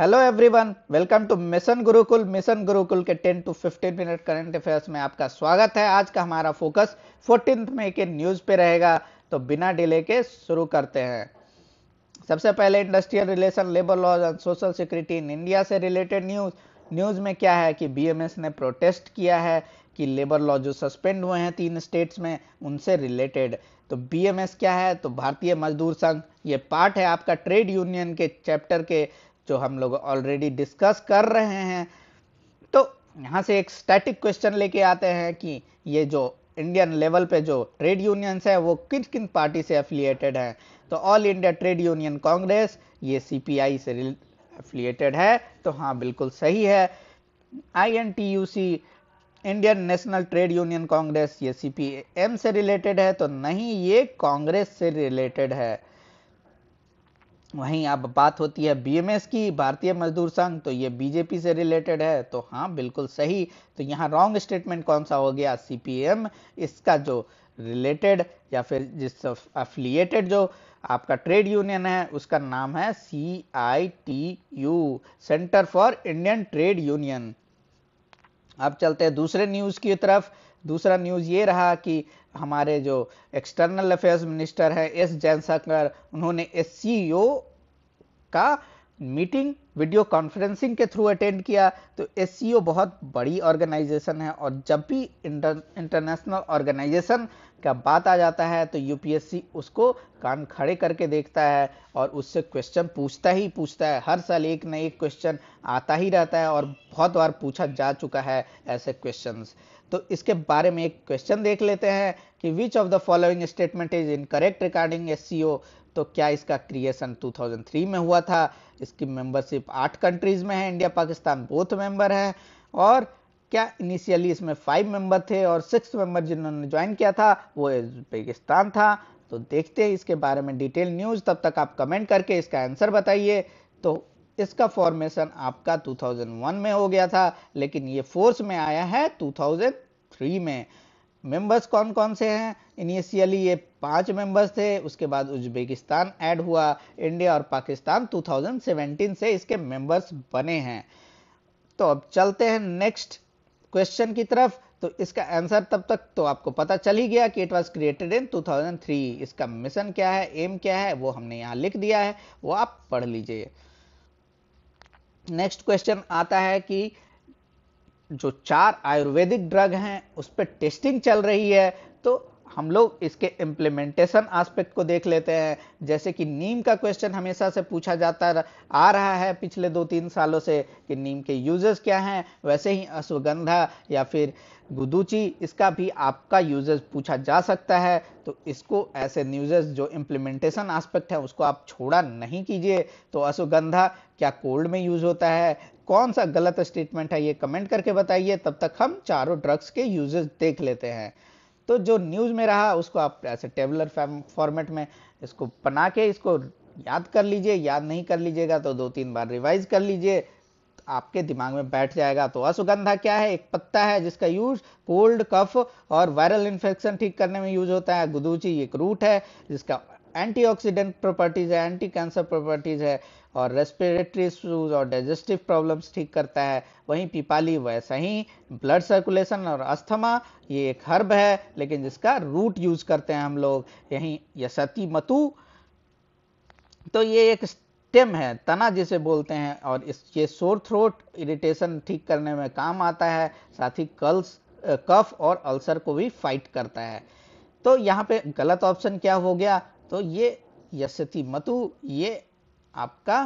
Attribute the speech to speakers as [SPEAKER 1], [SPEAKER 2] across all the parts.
[SPEAKER 1] hello everyone welcome to mission Gurukul mission Gurukul के 10 to 15 minute current affairs में आपका स्वागत है आज का हमारा फोकस फोर्टीन मई के न्यूज पे रहेगा तो बिना डिले के शुरू करते हैं सबसे पहले industrial relation labour laws and social security in India से रिलेटेड न्यूज न्यूज में क्या है कि बीएमएस ने प्रोटेस्ट किया है कि लेबर लॉ जो सस्पेंड हुए हैं तीन स्टेट्स में उनसे रिलेटेड तो बीएमएस क्या है तो भारतीय मजदूर संघ ये पार्ट है आपका ट्रेड यूनियन के चैप्टर के जो हम लोग ऑलरेडी डिस्कस कर रहे हैं तो यहाँ से एक स्टैटिक क्वेश्चन लेके आते हैं कि ये जो इंडियन लेवल पे जो ट्रेड यूनियंस है वो किन किन पार्टी से एफिलिएटेड है तो all India trade union congress ये सीपीआई से एफिलिएटेड है तो हाँ बिल्कुल सही है I Indian national trade union congress ये सीपीएम से रिलेटेड है तो नहीं ये कांग्रेस से रिलेटेड है वहीं अब बात होती है बीएमएस की भारतीय मजदूर संघ तो ये बीजेपी से रिलेटेड है तो हाँ बिल्कुल सही तो यहाँ रॉन्ग स्टेटमेंट कौन सा हो गया सीपीएम इसका जो रिलेटेड या फिर जिस अफिलिएटेड जो आपका ट्रेड यूनियन है उसका नाम है C I T U centre for Indian trade union अब चलते हैं दूसरे न्यूज की तरफ दूसरा न्यूज ये रहा कि हमारे जो एक्सटर्नल अफेयर्स मिनिस्टर हैं एस जयशंकर उन्होंने एस सी e का मीटिंग वीडियो कॉन्फ्रेंसिंग के थ्रू अटेंड किया तो एस e बहुत बड़ी ऑर्गेनाइजेशन है और जब भी इंटर इंटरनेशनल ऑर्गेनाइजेशन का बात आ जाता है तो यूपीएससी उसको कान खड़े करके देखता है और उससे क्वेश्चन पूछता ही पूछता है हर साल एक न एक क्वेश्चन आता ही रहता है और बहुत बार पूछा जा चुका है ऐसे क्वेश्चंस तो इसके बारे में एक क्वेश्चन देख लेते हैं कि which of the following statement is incorrect regarding S तो क्या इसका क्रिएशन 2003 में हुआ था इसकी मेंबरशिप आठ कंट्रीज में है इंडिया पाकिस्तान बोथ मेंबर है और क्या इनिशियली इसमें फाइव मेंबर थे और सिक्स मेंबर जिन्होंने ज्वाइन किया था वो उज्बेकिस्तान था तो देखते हैं इसके बारे में डिटेल न्यूज तब तक आप कमेंट करके इसका आंसर बताइए तो इसका फॉर्मेशन आपका 2001 में हो गया था लेकिन ये फोर्स में आया है 2003 में मेंबर्स कौन कौन से हैं इनिशियली ये पांच मेंबर्स थे उसके बाद उज्बेकिस्तान ऐड हुआ इंडिया और पाकिस्तान 2017 से इसके मेंबर्स बने हैं तो अब चलते हैं नेक्स्ट क्वेश्चन की तरफ तो इसका आंसर तब तक तो आपको पता चल ही गया कि इट वॉज क्रिएटेड इन 2003 इसका मिशन क्या है एम क्या है वो हमने यहाँ लिख दिया है वो आप पढ़ लीजिए नेक्स्ट क्वेश्चन आता है कि जो चार आयुर्वेदिक ड्रग हैं उस पर टेस्टिंग चल रही है तो हम लोग इसके इम्प्लीमेंटेशन आस्पेक्ट को देख लेते हैं जैसे कि नीम का क्वेश्चन हमेशा से पूछा जाता आ रहा है पिछले दो तीन सालों से कि नीम के यूजेस क्या हैं वैसे ही अश्वगंधा या फिर गुदूची इसका भी आपका यूजेस पूछा जा सकता है तो इसको ऐसे न्यूजेस जो इम्प्लीमेंटेशन आस्पेक्ट है उसको आप छोड़ा नहीं कीजिए तो अश्वगंधा क्या कोल्ड में यूज होता है कौन सा गलत स्टेटमेंट है ये कमेंट करके बताइए तब तक हम चारों ड्रग्स के यूजेस देख लेते हैं तो जो न्यूज़ में रहा उसको आप ऐसे टेबलर फॉर्मेट में इसको बना के इसको याद कर लीजिए याद नहीं कर लीजिएगा तो दो तीन बार रिवाइज कर लीजिए तो आपके दिमाग में बैठ जाएगा तो असुगंधा क्या है एक पत्ता है जिसका यूज कोल्ड कफ और वायरल इन्फेक्शन ठीक करने में यूज होता है गुदूची एक रूट है जिसका एंटीऑक्सीडेंट प्रॉपर्टीज है एंटी कैंसर प्रॉपर्टीज है और रेस्पिरेटरी इशूज और डाइजेस्टिव प्रॉब्लम्स ठीक करता है वहीं पिपाली वैसा ही ब्लड सर्कुलेशन और अस्थमा ये एक हर्ब है लेकिन जिसका रूट यूज करते हैं हम लोग यहीं यसती मतु तो ये एक स्टेम है तना जिसे बोलते हैं और इस ये सोर थ्रोट इरिटेशन ठीक करने में काम आता है साथ ही कल्स कफ और अल्सर को भी फाइट करता है तो यहाँ पे गलत ऑप्शन क्या हो गया तो ये यसती मतु ये आपका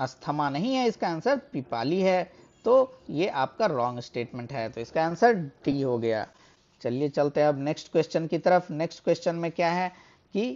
[SPEAKER 1] अस्थमा नहीं है इसका आंसर पिपाली है तो ये आपका रॉन्ग स्टेटमेंट है तो इसका आंसर डी हो गया चलिए चलते हैं अब नेक्स्ट क्वेश्चन की तरफ नेक्स्ट क्वेश्चन में क्या है कि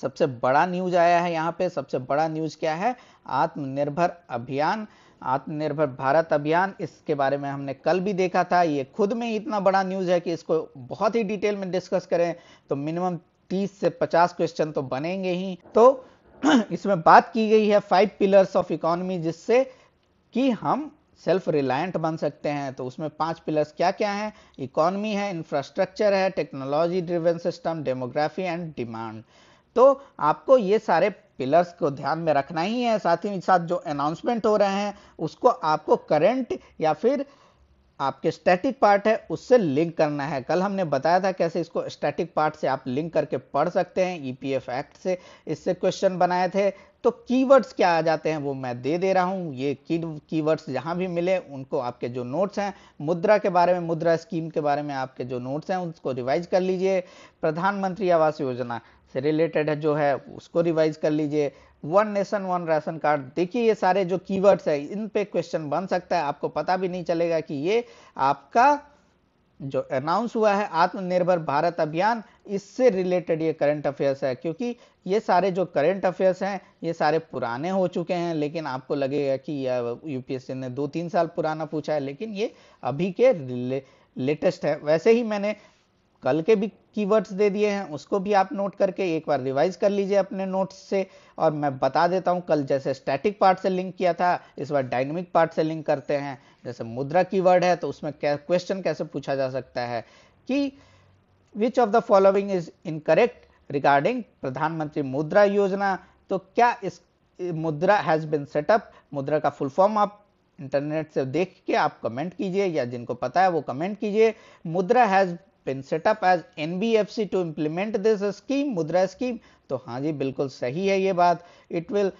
[SPEAKER 1] सबसे बड़ा न्यूज आया है यहाँ पे सबसे बड़ा न्यूज क्या है आत्मनिर्भर अभियान आत्मनिर्भर भारत अभियान इसके बारे में हमने कल भी देखा था ये खुद में इतना बड़ा न्यूज है कि इसको बहुत ही डिटेल में डिस्कस करें तो मिनिमम तीस से पचास क्वेश्चन तो बनेंगे ही तो इसमें बात की गई है फाइव पिलर्स ऑफ इकोनॉमी जिससे कि हम सेल्फ रिलायंट बन सकते हैं तो उसमें पांच पिलर्स क्या क्या हैं इकोनॉमी है इंफ्रास्ट्रक्चर है technology driven system demography and demand तो आपको ये सारे पिलर्स को ध्यान में रखना ही है साथ ही साथ जो अनाउंसमेंट हो रहे हैं उसको आपको करंट या फिर आपके स्टैटिक पार्ट है उससे लिंक करना है कल हमने बताया था कैसे इसको स्टैटिक पार्ट से आप लिंक करके पढ़ सकते हैं ईपीएफ e एक्ट से इससे क्वेश्चन बनाए थे तो कीवर्ड्स क्या आ जाते हैं वो मैं दे दे रहा हूँ ये की कीवर्ड्स जहाँ भी मिले उनको आपके जो नोट्स हैं मुद्रा के बारे में मुद्रा स्कीम के बारे में आपके जो नोट्स हैं उसको रिवाइज कर लीजिए प्रधानमंत्री आवास योजना से रिलेटेड है जो है उसको रिवाइज कर लीजिए one nation one ration card देखिए ये सारे जो कीवर्ड्स है इन पे क्वेश्चन बन सकता है आपको पता भी नहीं चलेगा कि ये आपका जो अनाउंस हुआ है आत्मनिर्भर भारत अभियान इससे रिलेटेड ये करंट अफेयर्स है क्योंकि ये सारे जो करंट अफेयर्स हैं ये सारे पुराने हो चुके हैं लेकिन आपको लगेगा कि यूपीएससी ने दो तीन साल पुराना पूछा है लेकिन ये अभी के लेटेस्ट है वैसे ही मैंने कल के भी कीवर्ड्स दे दिए हैं उसको भी आप नोट करके एक बार रिवाइज कर लीजिए अपने नोट्स से और मैं बता देता हूं कल जैसे स्टैटिक पार्ट से लिंक किया था इस बार डायनेमिक पार्ट से लिंक करते हैं जैसे मुद्रा कीवर्ड है तो उसमें क्वेश्चन कैसे पूछा जा सकता है कि which of the following is incorrect regarding Pradhan Mantri Mudra योजना तो क्या इस मुद्रा हैज बिन सेटअप मुद्रा का फुल फॉर्म आप इंटरनेट से देख के आप कमेंट कीजिए या जिनको पता है वो कमेंट कीजिए Mudra has been set up as NBFC to implement this scheme Mudra scheme तो हाँ जी बिल्कुल सही है ये बात it will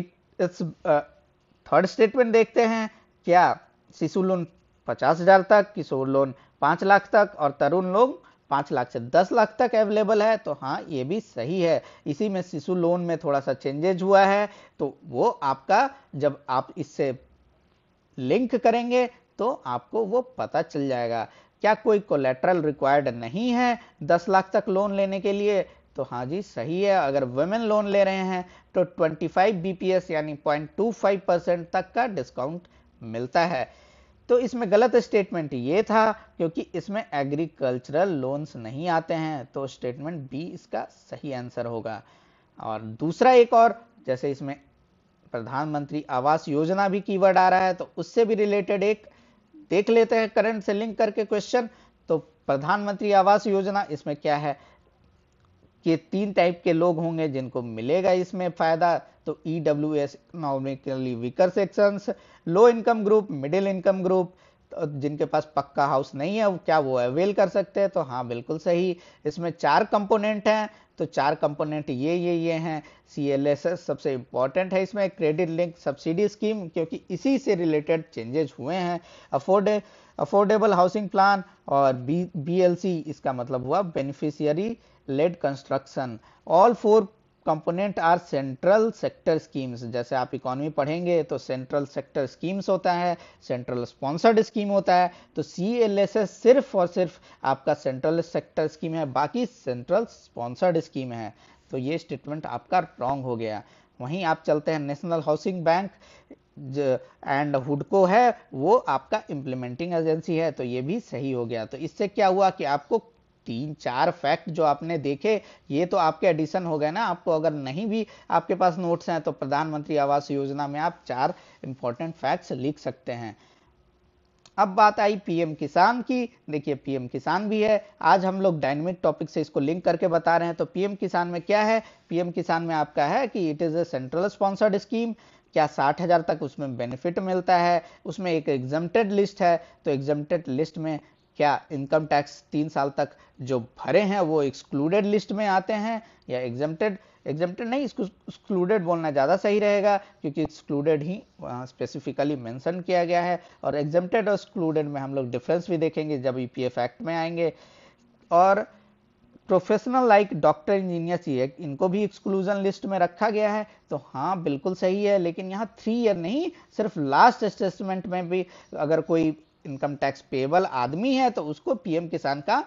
[SPEAKER 1] it it's uh, third statement देखते हैं क्या शिशु लोन पचास हजार तक किशोर लोन पांच लाख तक और तरुण लोग पांच लाख से दस लाख तक अवेलेबल है तो हाँ ये भी सही है इसी में शिशु लोन में थोड़ा सा चेंजेज हुआ है तो वो आपका जब आप इससे लिंक करेंगे तो आपको वो पता चल जाएगा क्या कोई कोलेट्रल रिक्वायर्ड नहीं है दस लाख तक लोन लेने के लिए तो हाँ जी सही है अगर वेमेन लोन ले रहे हैं तो 25 बीपीएस यानी 0.25 परसेंट तक का डिस्काउंट मिलता है तो इसमें गलत स्टेटमेंट ये था क्योंकि इसमें एग्रीकल्चरल लोन्स नहीं आते हैं तो स्टेटमेंट बी इसका सही आंसर होगा और दूसरा एक और जैसे इसमें प्रधानमंत्री आवास योजना भी कीवर्ड आ रहा है तो उससे भी रिलेटेड एक देख लेते हैं करंट से लिंक करके क्वेश्चन तो प्रधानमंत्री आवास योजना इसमें क्या है कि तीन टाइप के लोग होंगे जिनको मिलेगा इसमें फायदा तो E W S economically weaker section low income group middle income group तो जिनके पास पक्का हाउस नहीं है क्या वो अवेल कर सकते हैं तो हाँ बिल्कुल सही इसमें चार कंपोनेंट हैं तो चार कंपोनेंट ये ये ये हैं सी एल एस एस सबसे इंपॉर्टेंट है इसमें क्रेडिट लिंक सब्सिडी स्कीम क्योंकि इसी से रिलेटेड चेंजेज हुए हैं अफोर्डे अफोर्डेबल हाउसिंग प्लान और बी बी एल सी इसका मतलब हुआ beneficiary led construction all four component are central sector schemes जैसे आप इकोनॉमी पढ़ेंगे तो सेंट्रल सेक्टर स्कीम्स होता है सेंट्रल स्पॉन्सर्ड स्कीम होता है तो सी सिर्फ और सिर्फ आपका सेंट्रल सेक्टर स्कीम है बाकी सेंट्रल स्पॉन्सर्ड स्कीम है तो ये स्टेटमेंट आपका रॉन्ग हो गया वहीं आप चलते हैं नेशनल हाउसिंग बैंक एंड हुडको है वो आपका इंप्लीमेंटिंग एजेंसी है तो ये भी सही हो गया तो इससे क्या हुआ कि आपको तीन चार फैक्ट जो आपने देखे ये तो आपके एडिशन हो गए ना आपको अगर नहीं भी आपके पास नोट्स हैं तो प्रधानमंत्री आवास योजना में आप चार इंपॉर्टेंट फैक्ट्स लिख सकते हैं अब बात आई पीएम किसान की देखिए पीएम किसान भी है आज हम लोग डायनेमिक टॉपिक से इसको लिंक करके बता रहे हैं तो पीएम किसान में क्या है पीएम किसान में आपका है कि it is a central sponsored scheme क्या साठ हजार तक उसमें बेनिफिट मिलता है उसमें एक एग्जेप्टेड लिस्ट है तो एग्जेप्टेड लिस्ट में क्या इनकम टैक्स तीन साल तक जो भरे हैं वो एक्सक्लूडेड लिस्ट में आते हैं या एग्जाम्प्टेड एग्जाम्प्टेड नहीं इसको एक्सक्लूडेड बोलना ज़्यादा सही रहेगा क्योंकि एक्सक्लूडेड ही स्पेसिफिकली मेंशन किया गया है और एग्जाम्प्टेड और एक्सक्लूडेड में हम लोग डिफरेंस भी देखेंगे जब ई e एक्ट में आएंगे और professional like doctor engineer C act इनको भी एक्सक्लूजन लिस्ट में रखा गया है तो हाँ बिल्कुल सही है लेकिन यहाँ थ्री ईयर नहीं सिर्फ लास्ट असेसमेंट में भी अगर कोई इनकम टैक्स पेबल आदमी है तो उसको पीएम किसान का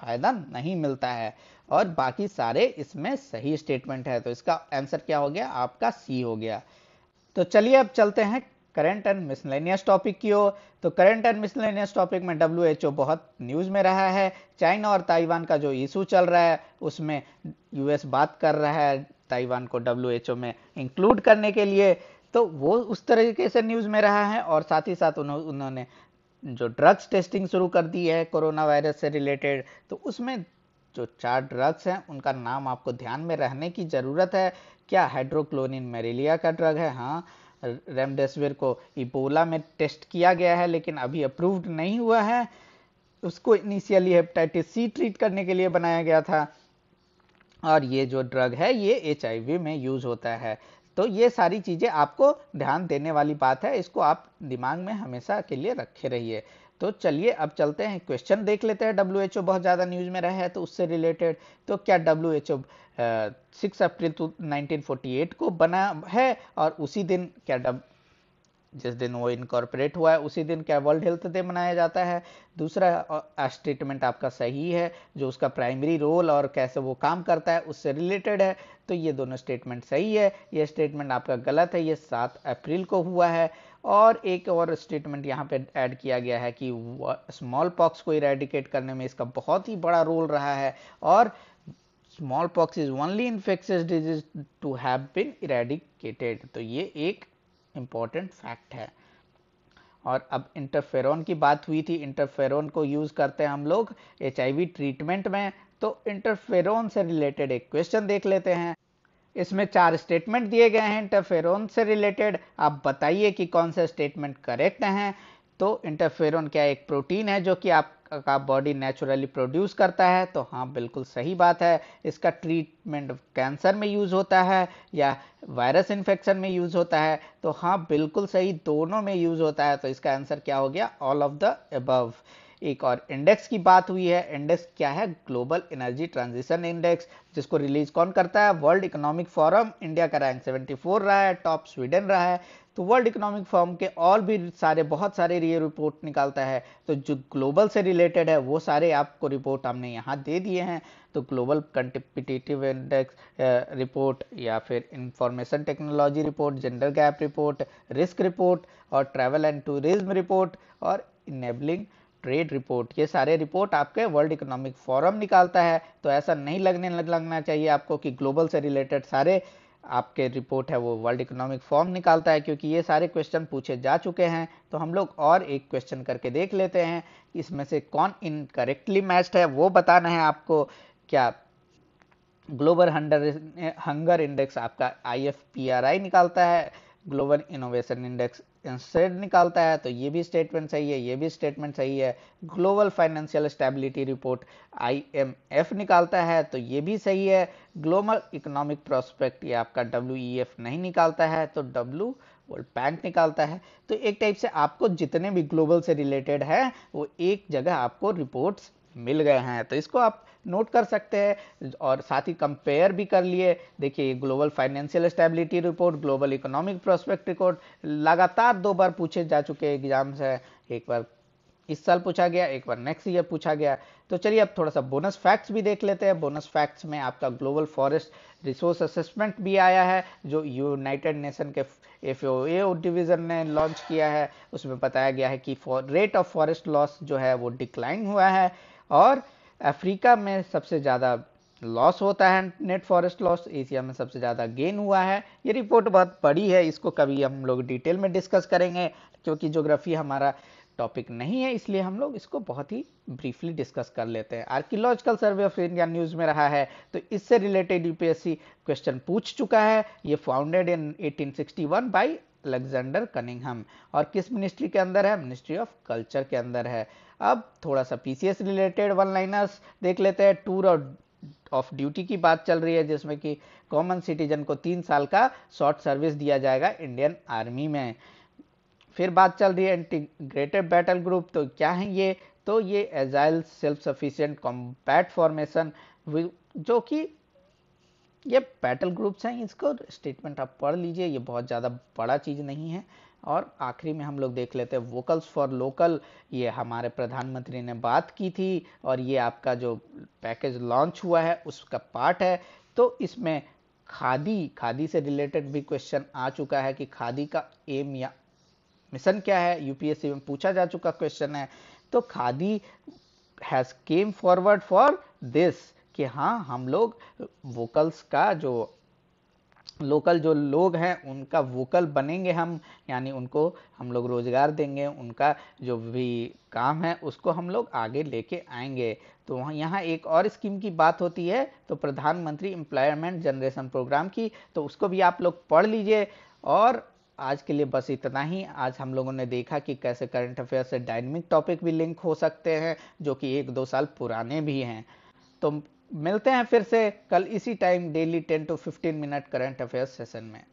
[SPEAKER 1] फायदा नहीं मिलता है और बाकी सारे इसमें सही स्टेटमेंट है तो इसका आंसर क्या हो गया आपका सी हो गया तो चलिए अब चलते हैं करंट एंड मिसलेनियस टॉपिक की ओर तो करंट एंड मिसलेनियस टॉपिक में डब्ल्यू बहुत न्यूज में रहा है चाइना और ताइवान का जो इशू चल रहा है उसमें यूएस बात कर रहा है ताइवान को डब्ल्यू में इंक्लूड करने के लिए तो वो उस तरीके से न्यूज़ में रहा है और साथ ही साथ उन्होंने जो ड्रग्स टेस्टिंग शुरू कर दी है कोरोना वायरस से रिलेटेड तो उसमें जो चार ड्रग्स हैं उनका नाम आपको ध्यान में रहने की ज़रूरत है क्या हाइड्रोक्लोनिन मेरेलिया का ड्रग है हाँ रेमडेसिविर को इबोला में टेस्ट किया गया है लेकिन अभी अप्रूव्ड नहीं हुआ है उसको इनिशियली हेपेटाइटिस सी ट्रीट करने के लिए बनाया गया था और ये जो ड्रग है ये एच में यूज़ होता है तो ये सारी चीज़ें आपको ध्यान देने वाली बात है इसको आप दिमाग में हमेशा के लिए रखे रहिए तो चलिए अब चलते हैं क्वेश्चन देख लेते हैं डब्ल्यू बहुत ज़्यादा न्यूज़ में रहे हैं तो उससे रिलेटेड तो क्या W H O six April 1948 को बना है और उसी दिन क्या डब जिस दिन वो इनकॉर्पोरेट हुआ है उसी दिन क्या वर्ल्ड हेल्थ डे मनाया जाता है दूसरा स्टेटमेंट आपका सही है जो उसका प्राइमरी रोल और कैसे वो काम करता है उससे रिलेटेड है तो ये दोनों स्टेटमेंट सही है ये स्टेटमेंट आपका गलत है ये सात अप्रैल को हुआ है और एक और स्टेटमेंट यहाँ पे ऐड किया गया है कि स्मॉल पॉक्स को इरेडिकेट करने में इसका बहुत ही बड़ा रोल रहा है और smallpox is only infectious disease to have been eradicated तो ये एक इम्पॉर्टेंट फैक्ट है और अब इंटरफेरोन की बात हुई थी इंटरफेरोन को यूज़ करते हैं हम लोग एच ट्रीटमेंट में तो इंटरफेरोन से रिलेटेड एक क्वेश्चन देख लेते हैं इसमें चार स्टेटमेंट दिए गए हैं इंटरफेरोन से रिलेटेड आप बताइए कि कौन सा स्टेटमेंट करेक्ट हैं तो इंटरफेरोन क्या एक प्रोटीन है जो कि आप का बॉडी नेचुरली प्रोड्यूस करता है तो हाँ बिल्कुल सही बात है इसका ट्रीटमेंट कैंसर में यूज़ होता है या वायरस इन्फेक्शन में यूज़ होता है तो हाँ बिल्कुल सही दोनों में यूज़ होता है तो इसका आंसर क्या हो गया ऑल ऑफ द अबव एक और इंडेक्स की बात हुई है इंडेक्स क्या है ग्लोबल एनर्जी ट्रांजिशन इंडेक्स जिसको रिलीज कौन करता है वर्ल्ड इकोनॉमिक फोरम इंडिया का रैंक 74 रहा है टॉप स्वीडन रहा है तो वर्ल्ड इकोनॉमिक फॉर्म के और भी सारे बहुत सारे ये रिपोर्ट निकालता है तो जो ग्लोबल से रिलेटेड है वो सारे आपको रिपोर्ट हमने यहाँ दे दिए हैं तो ग्लोबल कंटिपिटेटिव इंडेक्स रिपोर्ट या फिर information technology report gender gap report risk report और ट्रैवल एंड टूरिज्म रिपोर्ट और इनेबलिंग ट्रेड रिपोर्ट ये सारे रिपोर्ट आपके वर्ल्ड इकोनॉमिक फोरम निकालता है तो ऐसा नहीं लगने लगना चाहिए आपको कि ग्लोबल से रिलेटेड सारे आपके रिपोर्ट है वो वर्ल्ड इकोनॉमिक फॉर्म निकालता है क्योंकि ये सारे क्वेश्चन पूछे जा चुके हैं तो हम लोग और एक क्वेश्चन करके देख लेते हैं इसमें से कौन इनकरेक्टली मैच्ड है वो बताना है आपको क्या ग्लोबल हंडर हंगर इंडेक्स आपका आई निकालता है ग्लोबल इनोवेशन इंडेक्स इंस्टेड निकालता है तो ये भी स्टेटमेंट सही है ये भी स्टेटमेंट सही है global financial stability report IMF निकालता है तो ये भी सही है ग्लोबल इकोनॉमिक प्रोस्पेक्ट ये आपका डब्ल्यू e नहीं निकालता है तो डब्ल्यू वर्ल्ड बैंक निकालता है तो एक टाइप से आपको जितने भी ग्लोबल से रिलेटेड है वो एक जगह आपको रिपोर्ट्स मिल गए हैं तो इसको आप नोट कर सकते हैं और साथ ही कंपेयर भी कर लिए देखिए global financial stability report global economic prospect report लगातार दो बार पूछे जा चुके एग्जाम्स हैं एक बार इस साल पूछा गया एक बार नेक्स्ट ईयर पूछा गया तो चलिए अब थोड़ा सा बोनस फैक्ट्स भी देख लेते हैं बोनस फैक्ट्स में आपका ग्लोबल फॉरेस्ट रिसोर्स असेसमेंट भी आया है जो यूनाइटेड नेशन के एफ डिवीज़न ने लॉन्च किया है उसमें बताया गया है कि रेट ऑफ फॉरेस्ट लॉस जो है वो डिक्लाइन हुआ है और अफ्रीका में सबसे ज़्यादा लॉस होता है नेट फॉरेस्ट लॉस एशिया में सबसे ज़्यादा गेन हुआ है ये रिपोर्ट बहुत बड़ी है इसको कभी हम लोग डिटेल में डिस्कस करेंगे क्योंकि ज्योग्राफी हमारा टॉपिक नहीं है इसलिए हम लोग इसको बहुत ही ब्रीफली डिस्कस कर लेते हैं archaeological survey of India news में रहा है तो इससे रिलेटेड यूपीएससी क्वेश्चन पूछ चुका है ये founded in 1861 by Alexander Cunningham और किस मिनिस्ट्री के अंदर है मिनिस्ट्री ऑफ कल्चर के अंदर है अब थोड़ा सा पीसीएस रिलेटेड वन लाइनर्स देख लेते हैं टूर और ऑफ ड्यूटी की बात चल रही है जिसमें कि कॉमन सिटीजन को तीन साल का शॉर्ट सर्विस दिया जाएगा इंडियन आर्मी में फिर बात चल रही है इंटीग्रेटेड बैटल ग्रुप तो क्या है ये तो ये agile self sufficient compact formation जो कि ये बैटल ग्रुप्स हैं इसको स्टेटमेंट आप पढ़ लीजिए ये बहुत ज़्यादा बड़ा चीज़ नहीं है और आखिरी में हम लोग देख लेते हैं वोकल्स फॉर लोकल ये हमारे प्रधानमंत्री ने बात की थी और ये आपका जो पैकेज लॉन्च हुआ है उसका पार्ट है तो इसमें खादी खादी से रिलेटेड भी क्वेश्चन आ चुका है कि खादी का एम या मिशन क्या है यूपीएससी में पूछा जा चुका क्वेश्चन है तो khadi has came forward for this कि हाँ हम लोग वोकल्स का जो लोकल जो लोग हैं उनका वोकल बनेंगे हम यानी उनको हम लोग रोज़गार देंगे उनका जो भी काम है उसको हम लोग आगे लेके आएंगे तो वहाँ यहाँ एक और स्कीम की बात होती है तो प्रधानमंत्री एम्प्लॉयमेंट जनरेशन प्रोग्राम की तो उसको भी आप लोग पढ़ लीजिए और आज के लिए बस इतना ही आज हम लोगों ने देखा कि कैसे करंट अफेयर से डायनेमिक टॉपिक भी लिंक हो सकते हैं जो कि एक दो साल पुराने भी हैं तो मिलते हैं फिर से कल इसी time daily ten to fifteen minute current affair session में